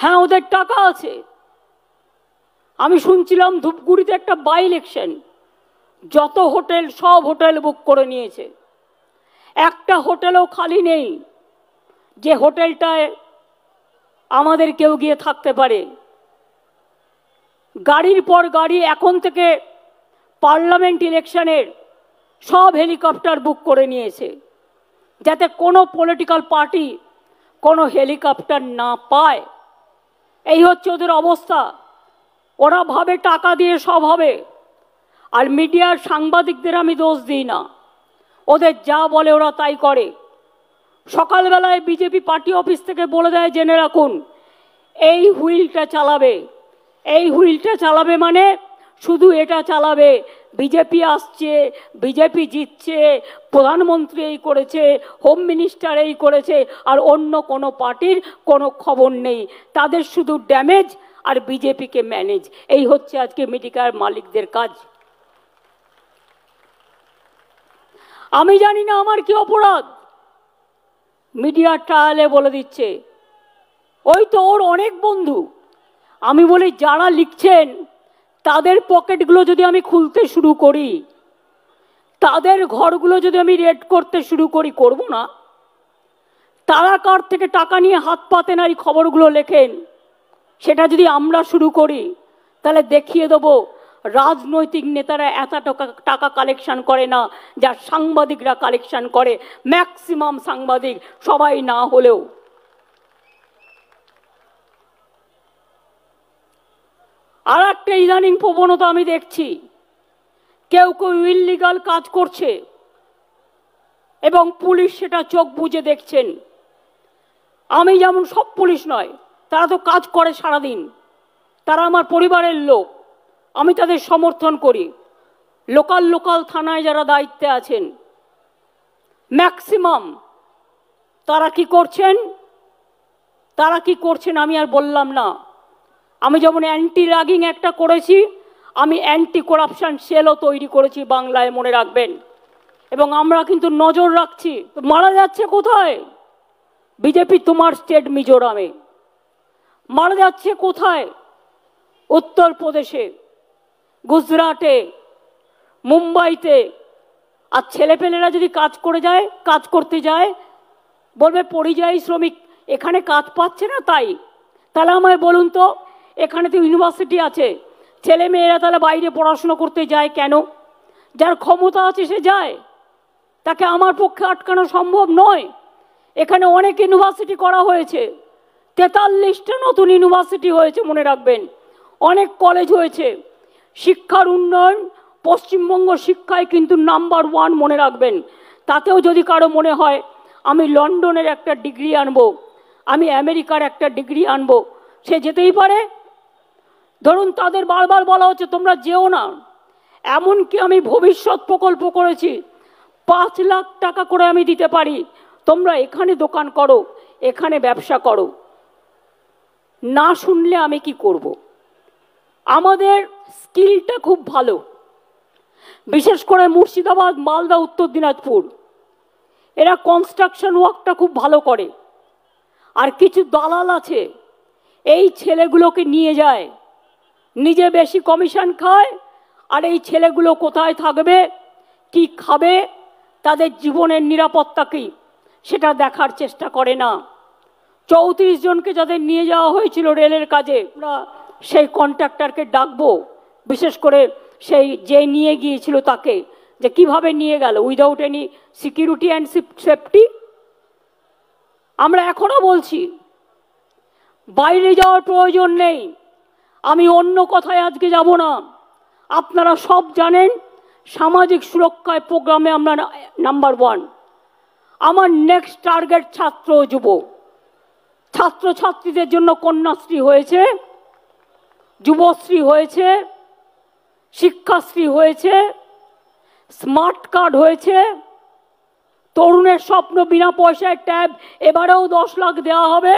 হ্যাঁ ওদের টাকা আছে আমি শুনছিলাম ধূপগুড়িতে একটা বাই ইলেকশন যত হোটেল সব হোটেল বুক করে নিয়েছে একটা হোটেলও খালি নেই যে হোটেলটায় আমাদের কেউ গিয়ে থাকতে পারে গাড়ির পর গাড়ি এখন থেকে পার্লামেন্ট ইলেকশনের সব হেলিকপ্টার বুক করে নিয়েছে যাতে কোনো পলিটিক্যাল পার্টি কোনো হেলিকপ্টার না পায় এই হচ্ছে ওদের অবস্থা ওরা ভাবে টাকা দিয়ে সব হবে আর মিডিয়ার সাংবাদিকদের আমি দোষ দিই না ওদের যা বলে ওরা তাই করে সকালবেলায় বিজেপি পার্টি অফিস থেকে বলে দেয় জেনে রাখুন এই হুইলটা চালাবে এই হুইলটা চালাবে মানে শুধু এটা চালাবে বিজেপি আসছে বিজেপি জিতছে প্রধানমন্ত্রী এই করেছে হোম মিনিস্টার এই করেছে আর অন্য কোনো পার্টির কোনো খবর নেই তাদের শুধু ড্যামেজ আর বিজেপিকে ম্যানেজ এই হচ্ছে আজকে মেডিকার মালিকদের কাজ আমি জানি না আমার কি অপরাধ মিডিয়া ট্রায়ালে বলে দিচ্ছে ওই তো ওর অনেক বন্ধু আমি বলি যারা লিখছেন তাদের পকেটগুলো যদি আমি খুলতে শুরু করি তাদের ঘরগুলো যদি আমি রেড করতে শুরু করি করব না তারা কার থেকে টাকা নিয়ে হাত পাতে না এই খবরগুলো লেখেন সেটা যদি আমরা শুরু করি তাহলে দেখিয়ে দেবো রাজনৈতিক নেতারা এত টাকা টাকা কালেকশান করে না যা সাংবাদিকরা কালেকশান করে ম্যাক্সিমাম সাংবাদিক সবাই না হলেও আর একটা ইদানিং প্রবণতা আমি দেখছি কেউ কেউ ইললিগাল কাজ করছে এবং পুলিশ সেটা চোখ বুঝে দেখছেন আমি যেমন সব পুলিশ নয় তারা তো কাজ করে সারাদিন তারা আমার পরিবারের লোক আমি তাদের সমর্থন করি লোকাল লোকাল থানায় যারা দায়িত্বে আছেন ম্যাক্সিমাম তারা কি করছেন তারা কি করছেন আমি আর বললাম না আমি যেমন অ্যান্টি রাগিং একটা করেছি আমি অ্যান্টি করাপশান সেলও তৈরি করেছি বাংলায় মনে রাখবেন এবং আমরা কিন্তু নজর রাখছি মারা যাচ্ছে কোথায় বিজেপি তোমার স্টেট মিজোরামে মারা যাচ্ছে কোথায় উত্তরপ্রদেশে গুজরাটে মুম্বাইতে আর ছেলেপেলেরা যদি কাজ করে যায় কাজ করতে যায় বলবে পরিযায়ী শ্রমিক এখানে কাজ পাচ্ছে না তাই তাহলে আমায় বলুন তো এখানে তো ইউনিভার্সিটি আছে ছেলে মেয়েরা তাহলে বাইরে পড়াশুনো করতে যায় কেন যার ক্ষমতা আছে সে যায় তাকে আমার পক্ষে আটকানো সম্ভব নয় এখানে অনেক ইউনিভার্সিটি করা হয়েছে তেতাল্লিশটা নতুন ইউনিভার্সিটি হয়েছে মনে রাখবেন অনেক কলেজ হয়েছে শিক্ষার উন্নয়ন পশ্চিমবঙ্গ শিক্ষায় কিন্তু নাম্বার ওয়ান মনে রাখবেন তাতেও যদি কারো মনে হয় আমি লন্ডনের একটা ডিগ্রি আনবো আমি আমেরিকার একটা ডিগ্রি আনবো সে যেতেই পারে ধরুন তাদের বারবার বলা হচ্ছে তোমরা যেও না এমনকি আমি ভবিষ্যৎ প্রকল্প করেছি পাঁচ লাখ টাকা করে আমি দিতে পারি তোমরা এখানে দোকান করো এখানে ব্যবসা করো না শুনলে আমি কি করব। আমাদের স্কিলটা খুব ভালো বিশেষ করে মুর্শিদাবাদ মালদা উত্তর দিনাজপুর এরা কনস্ট্রাকশন ওয়ার্কটা খুব ভালো করে আর কিছু দালাল আছে এই ছেলেগুলোকে নিয়ে যায় নিজে বেশি কমিশন খায় আর এই ছেলেগুলো কোথায় থাকবে কি খাবে তাদের জীবনের নিরাপত্তা কী সেটা দেখার চেষ্টা করে না চৌত্রিশ জনকে যাদের নিয়ে যাওয়া হয়েছিল রেলের কাজে আমরা সেই কন্ট্রাক্টরকে ডাকবো বিশেষ করে সেই যে নিয়ে গিয়েছিল তাকে যে কিভাবে নিয়ে গেল without any security and safety আমরা এখনও বলছি বাইরে যাওয়ার প্রয়োজন নেই আমি অন্য কথায় আজকে যাব না আপনারা সব জানেন সামাজিক সুরক্ষায় প্রোগ্রামে আমরা নাম্বার ওয়ান আমার নেক্সট টার্গেট ছাত্র যুব ছাত্রছাত্রীদের জন্য কন্যাশ্রী হয়েছে যুবশ্রী হয়েছে শিক্ষাশ্রী হয়েছে স্মার্ট কার্ড হয়েছে তরুণের স্বপ্ন বিনা পয়সায় ট্যাব এবারেও দশ লাখ দেওয়া হবে